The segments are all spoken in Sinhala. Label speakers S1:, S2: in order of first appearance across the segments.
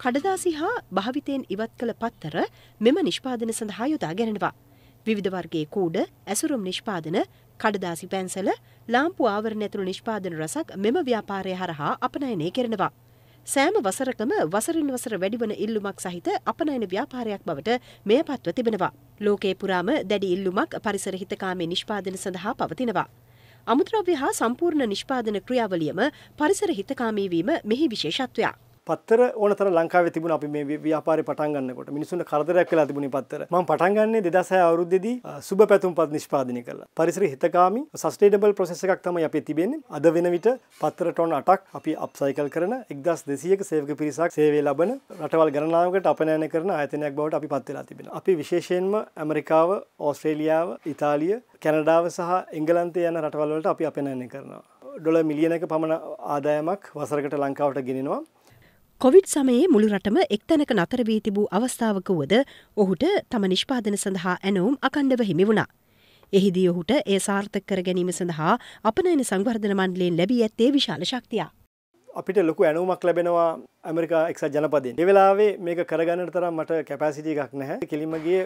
S1: කඩදාසි හා භාවිතයෙන් ඉවත් කළ පත්තර මෙම නිෂ්පාදන සඳහා යොදා ගැනෙනවා. විවිධවර්ගේ කූඩ ඇසුරුම් නිෂ්පාදන කඩදාසි පැන්සල ලාම්පු ආවරණ ඇතුළු නිෂ්පාදන රසක් මෙම ව්‍යාපාරය හරහා අපනයනය කරනවා. සෑම වසරකම වසරින් වසර වැඩිවන ඉල්ලුමක් සහිත අපනයන ව්‍යාපාරයක් බවට මෙය පත්ව තිබෙනවා. ලෝකේ පුරාම දැඩි ඉල්ලුමක් පරිසර හිතකාමේ නිෂ්පාදන සඳහා පවතිනවා. අමුද්‍රව්‍ය හා සම්පූර්ණ නිෂ්පාදන ක්‍රියාවලියම පරිසර හිතකාමීවීම මෙහි විශේෂත්වයක්. පත්තර ඕන තර ලංකාව තිබුණ අපි මේ ව්‍යාපාරි පටන්ගන්නකොට මිනිසුන් කරදරයක්
S2: කලා තිබුණ පත්තර ම පටන්ගන්නේ දෙදසය අවරුද්දෙදී සුබ පැතුම් පත් නිෂ්පාදනය කළ පරිසර හිතකාමි සස්ටේඩබල් ප්‍රසෙස එකක් තම අපි තිබෙන අද වෙන විට පත්තර ටොන් අටක් අපි අප්සයිකල් කරන එක්දස් දෙසියක සේවක පිරිසක් සේවේ ලබන රටවල් ගණනාවකට අපනෑන කරන අතනයක් බවට අපි පත්වෙලා තිබෙන අපි විශේෂයෙන්ම ඇමරිකාව ඕස්ට්‍රේලියාව ඉතාලිය කැනඩාව සහ එංගලන්තය යන රටවල්වලට අපි අපනෑන කරනවා. ඩොල මිලියනක පමණ ආදායමක් වසරකට
S1: ලංකාවට ගෙනෙනවා කොවිඩ් සමයේ මුළු රටම එක් තැනක නතර වී තිබූ අවස්ථාවක වුවද ඔහුට තම නිෂ්පාදන සඳහා ඇනවුම් අකණ්ඩව හිමි වුණා. එහිදී ඔහුට ඒ සාර්ථක කර ගැනීම සඳහා අපනයන සංවර්ධන මණ්ඩලයෙන් ලැබී ඇත්තේ විශාල ශක්තියක්.
S2: අපිට ලොකු ඇනුමක් ලැබෙනවා ඇමරිකා එක්සත් ජනපදෙන් එවෙලාවේ මේක කරගන්න තරම් මට කැපසිටි එකක් නැහැ කෙලිමගේ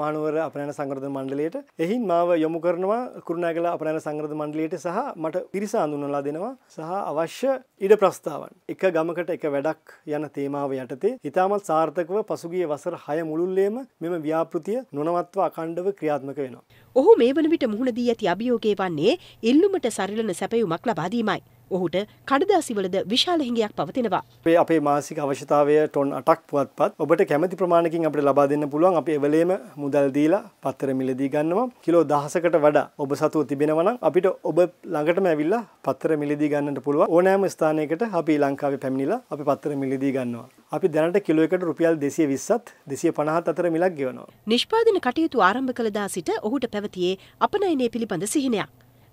S2: මානුවර අපනෑන සංග්‍රධ මණ්ඩලයට එහින් මාව යොමු කරනවා කරුණෑගල අපනෑන සංග්‍රධ මණ්ඩලයට සහ මට පිරිස අඳුනලා දෙනවා සහ අවශ්‍ය ඉඩ ප්‍රස්ථාවන් එක ගමකට එක වැඩක් යන තේමාව යටතේ ඉතාමත් සාර්ථකව පසුගිය වසර හය මුළුල්ලේම
S1: මෙම ව්‍යාපෘතිය නොනවත්වා අකණ්ඩව ක්‍රියාත්මක වෙනවා. ඔහු මේ වන විට මුහුණ දී ඇති අභියෝගය වන්නේ ඉල්ලුමට සරිලන සැපයුමක් ලබාදීමයි. ඔහුට කඩදාසිවලද විශාල හිඟයක් පවතිනවා.
S2: අපේ අපේ මාසික අවශ්‍යතාවය ටොන් 8ක් පුවත්පත් ඔබට කැමති ප්‍රමාණකින් අපිට ලබා දෙන්න පුළුවන්. අපි එවලේම මුදල් දීලා පත්තර මිලදී ගන්නවා. කිලෝ 1000කට වඩා ඔබ සතුව තිබෙනවා නම් අපිට ඔබ ළඟටම ඇවිල්ලා පත්තර මිලදී ගන්නට පුළුවන්. ඕනෑම ස්ථානයකට අපි ලංකාවේ පැමිණිලා අපි පත්තර මිලදී ගන්නවා. අපි දැනට කිලෝකට රුපියල් දෙසිය විස්සත් දෙසිය පනහත් අතර
S1: මිලක් ගෙවනවා. නිෂ්පාදන කටයුතු ආරම්භ කළදා සිට ඔහුට පැවතියේ අපනයිනය පිළිබඳ සිහිනයක්.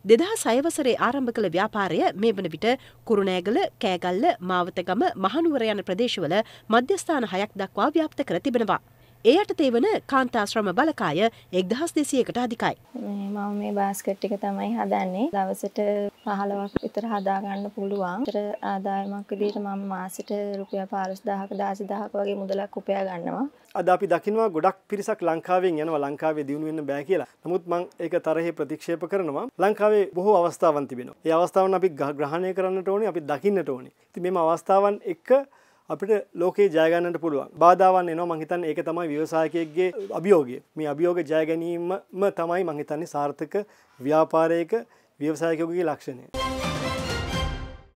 S1: දෙදා සයවසරේ ආරම්භ කළ ව්‍යාපාරය මේ වන විට කුරුණෑගල කෑගල්ල මාවතගම මහනුවර යන ප්‍රදේශවල මධ්‍යස්ථාන හයක් දක්වා ව්‍යාප්ත කර තිබෙනවා. එයට තේවන කාන්තාශ්‍රම බලකාය එක්දහස් දෙසියකට අධිකයි. මම මේ බාස්කට් එක තමයි හදන්නේ දවසට පහලවක් විතර හදාගන්න පුළුවන් තර ආදායමක් විදිහට මම මාසට රුපියල් පාලස් දාහක දාසි දහක වගේ මුදලක් උපයා ගන්නවා.
S2: අද අපි දකිනවා ගොඩක් පිරිසක් ලංකාවෙන් යනවා ලංකාවේ දියුණුවෙන්න බෑ කියලා නමුත් මං ඒක තරහේ ප්‍රතික්ෂේප කරනවා ලංකාවේ බොහෝ අවස්ථාවන් තිබෙනවා ඒ අවස්ථාවන් අපි ග්‍රහණය කරන්නට ඕනේ අපි දකින්නට ඕනේ ඉතින් මේ අවස්ථාවන් එක්ක අපිට ලෝකේ ජයගන්නට පුළුවන් බාධාවන් එනවා මහිතන් ඒක තමයි ව්‍යවසායකයක්ගේ අභියෝගය මේ අභියෝග ජයගැනීමම තමයි මහිතන්නේ සාර්ථක ව්‍යාපාරයක ව්‍යවසායකයකුගේ ලක්ෂණය.